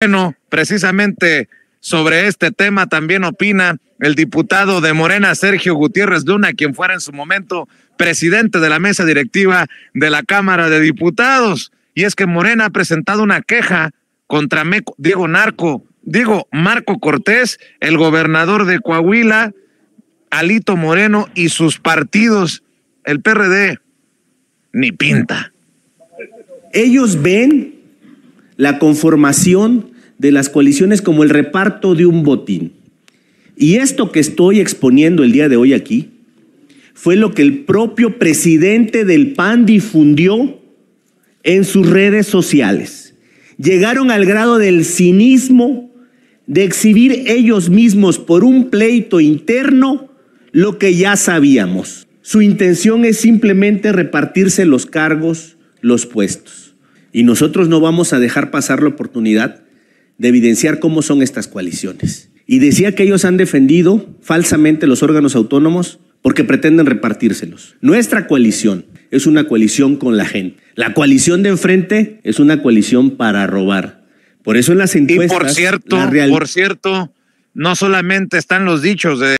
Bueno, precisamente sobre este tema también opina el diputado de Morena, Sergio Gutiérrez Luna, quien fuera en su momento presidente de la mesa directiva de la Cámara de Diputados. Y es que Morena ha presentado una queja contra Diego Narco, Diego Marco Cortés, el gobernador de Coahuila, Alito Moreno y sus partidos, el PRD, ni pinta. Ellos ven la conformación de las coaliciones como el reparto de un botín. Y esto que estoy exponiendo el día de hoy aquí fue lo que el propio presidente del PAN difundió en sus redes sociales. Llegaron al grado del cinismo de exhibir ellos mismos por un pleito interno lo que ya sabíamos. Su intención es simplemente repartirse los cargos, los puestos. Y nosotros no vamos a dejar pasar la oportunidad de evidenciar cómo son estas coaliciones. Y decía que ellos han defendido falsamente los órganos autónomos porque pretenden repartírselos. Nuestra coalición es una coalición con la gente. La coalición de enfrente es una coalición para robar. Por eso en las encuestas... Y por cierto, por cierto, no solamente están los dichos de